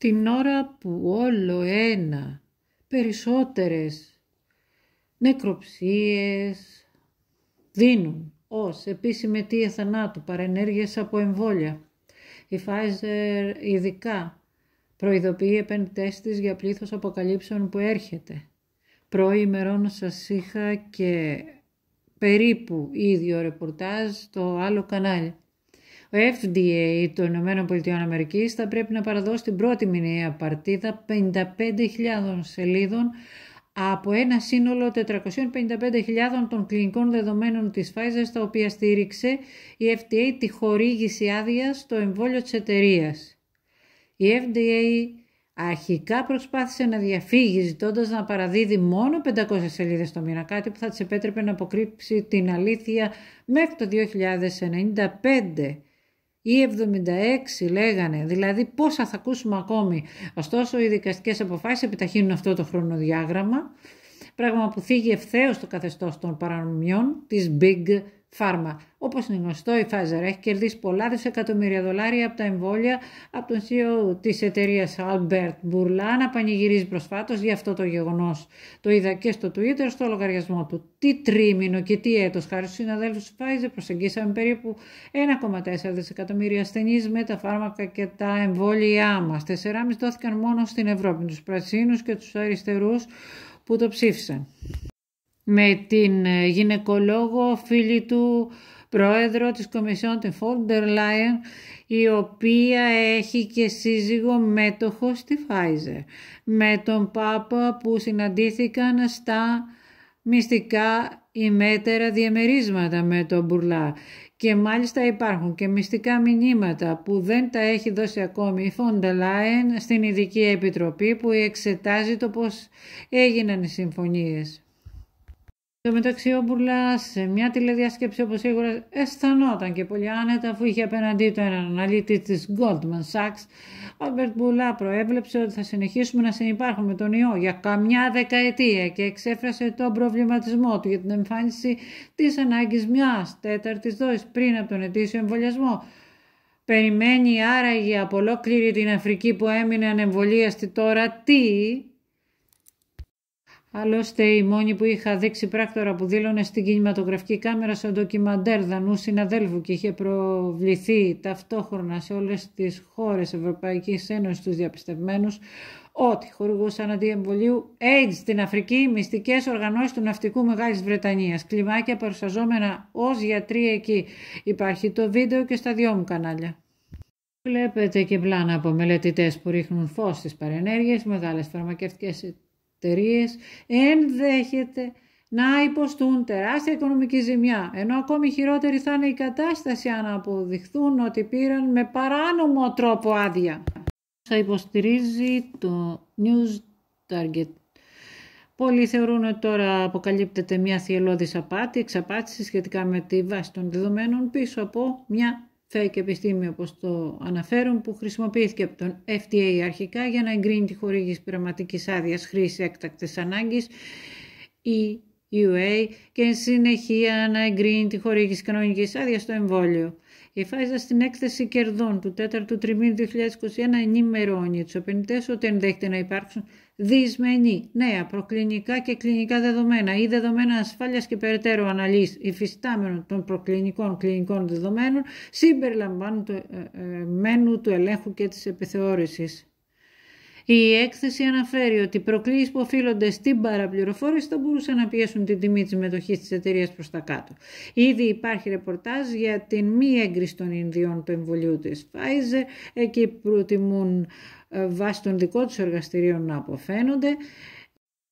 την ώρα που όλο ένα περισσότερες νεκροψίες δίνουν ως επίσημη αιτία θανάτου παρενέργειες από εμβόλια. Η Pfizer ειδικά προειδοποιεί επενδυτές της για πλήθος αποκαλύψεων που έρχεται. Προημερών σας είχα και περίπου ίδιο ρεπορτάζ στο άλλο κανάλι. Ο FDA των ΗΠΑ θα πρέπει να παραδώσει την πρώτη μηνιαία παρτίδα 55.000 σελίδων από ένα σύνολο 455.000 των κλινικών δεδομένων της Pfizer στα οποία στήριξε η FDA τη χορήγηση άδειας στο εμβόλιο της εταιρείας. Η FDA αρχικά προσπάθησε να διαφύγει ζητώντας να παραδίδει μόνο 500 σελίδες το μήνα, κάτι που θα της επέτρεπε να αποκρύψει την αλήθεια μέχρι το 2095 ή 76 λέγανε, δηλαδή πόσα θα ακούσουμε ακόμη. Ωστόσο οι δικαστικές αποφάσεις επιταχύνουν αυτό το χρονοδιάγραμμα, πράγμα που θίγει ευθέως το καθεστώς των παρανομιών, της Big φάρμα. Όπως είναι γνωστό, η Pfizer έχει κερδίσει πολλά δισεκατομμύρια δολάρια από τα εμβόλια από τον CEO της εταιρείας Albert Bourla, να πανηγυρίζει προσφάτως για αυτό το γεγονός. Το είδα και στο Twitter, στο λογαριασμό του. Τι τρίμηνο και τι έτος, χάρη στους συναδέλφους της Pfizer, προσεγγίσαμε περίπου 1,4 δισεκατομμύρια ασθενείς με τα φάρμακα και τα εμβόλια μας. 4,5 δόθηκαν μόνο στην Ευρώπη, τους πρασίνους και τους αριστερούς που το ψήφισαν με την ε, γυναικολόγο φίλη του πρόεδρο της Κομισιόν την Φόντερ Λάιεν, η οποία έχει και σύζυγο μέτοχο στη Φάιζερ με τον Πάπα που συναντήθηκαν στα μυστικά ημέτερα διαμερίσματα με τον Μπουρλά και μάλιστα υπάρχουν και μυστικά μηνύματα που δεν τα έχει δώσει ακόμη η Φόντα Λάιεν στην Ειδική Επιτροπή που εξετάζει το πώς έγιναν οι συμφωνίες. Στο μεταξύ ο σε μια τηλεδιάσκεψη όπως σίγουρα αισθανόταν και πολύ άνετα αφού είχε απέναντί του έναν αναλύτη της Goldman Sachs, ο Αλμπερτ Μπουλά προέβλεψε ότι θα συνεχίσουμε να συνεπάρχουμε με τον ιό για καμιά δεκαετία και εξέφρασε τον προβληματισμό του για την εμφάνιση της ανάγκης μιας τέταρτης δόσης πριν από τον ετήσιο εμβολιασμό. Περιμένει άραγε από ολόκληρη την Αφρική που έμεινε ανεμβολίαστη τώρα τι Άλλωστε, η μόνη που είχα δείξει πράκτορα που δήλωνε στην κινηματογραφική κάμερα σαν ντοκιμαντέρ δανού συναδέλφου και είχε προβληθεί ταυτόχρονα σε όλες τις χώρες Ευρωπαϊκής Ένωσης τους διαπιστευμένους ότι χορηγούσαν αντί εμβολίου AIDS στην Αφρική μυστικές οργανώσεις του ναυτικού Μεγάλης Βρετανίας. Κλιμάκια παρουσιαζόμενα ως γιατροί εκεί. Υπάρχει το βίντεο και στα δυο μου κανάλια. Βλέπετε και πλάνα από μελετητές που ρίχνουν φως στις παρενέργειες, μεγάλες φαρμακευτικές εταιρείε ενδέχεται να υποστούν τεράστια οικονομική ζημιά, ενώ ακόμη χειρότερη θα είναι η κατάσταση αν αποδειχθούν ότι πήραν με παράνομο τρόπο άδεια. Θα υποστηρίζει το News Target. Πολλοί θεωρούν ότι τώρα αποκαλύπτεται μια θυελώδης απάτη, εξαπάτηση σχετικά με τη βάση των δεδομένων πίσω από μια Φέ Επιστήμη όπως το αναφέρουν που χρησιμοποιήθηκε από τον FDA αρχικά για να εγκρίνει τη χορήγηση πειραματικής άδειας χρήση έκτακτης ανάγκης ή UA και συνεχεία να εγκρίνει τη χορήγηση κανονικής άδειας στο εμβόλιο. Η Pfizer στην έκθεση κερδών του 4ου τριμήνου 2021 ενημερώνει τους επενδυτές ότι ενδέχεται να υπάρξουν δυσμενή νέα προκλινικά και κλινικά δεδομένα ή δεδομένα ασφάλειας και περαιτέρω αναλύση υφιστάμενων των προκλινικών κλινικών δεδομένων συμπεριλαμβάνουν του, ε, ε, μένου του ελέγχου και της επιθεώρησης. Η έκθεση αναφέρει ότι οι προκλήσεις που οφείλονται στην παραπληροφόρηση θα μπορούσαν να πιέσουν την τιμή της μετοχής της εταιρείας προς τα κάτω. Ήδη υπάρχει ρεπορτάζ για την μη έγκριση των Ινδιών του εμβολίου της Pfizer. Εκεί προτιμούν ε, βάσει των δικών τους εργαστηρίων να αποφαίνονται.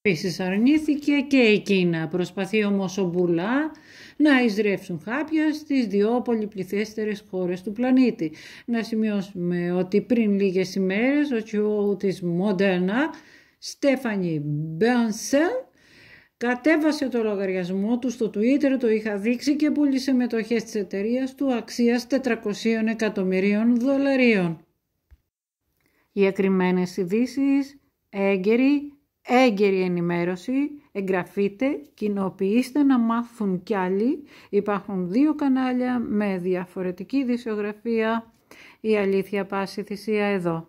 Επίσης αρνήθηκε και η Κίνα. Προσπαθεί όμως ο Μπουλά να εισρεύσουν χάπια στις δυο πολυπληθέστερες χώρες του πλανήτη. Να σημειώσουμε ότι πριν λίγες ημέρες ο CEO της Moderna, Στέφανη Μπένσελ, κατέβασε το λογαριασμό του στο Twitter, το είχα δείξει και πούλησε μετοχές της εταιρείας του αξίας 400 εκατομμυρίων δολαρίων. Οι ακριμένες ειδήσεις, έγκαιρη, έγκαιρη ενημέρωση, εγγραφείτε, κοινοποιήστε να μάθουν κι άλλοι. Υπάρχουν δύο κανάλια με διαφορετική δισογραφία. Η αλήθεια πάση θυσία εδώ.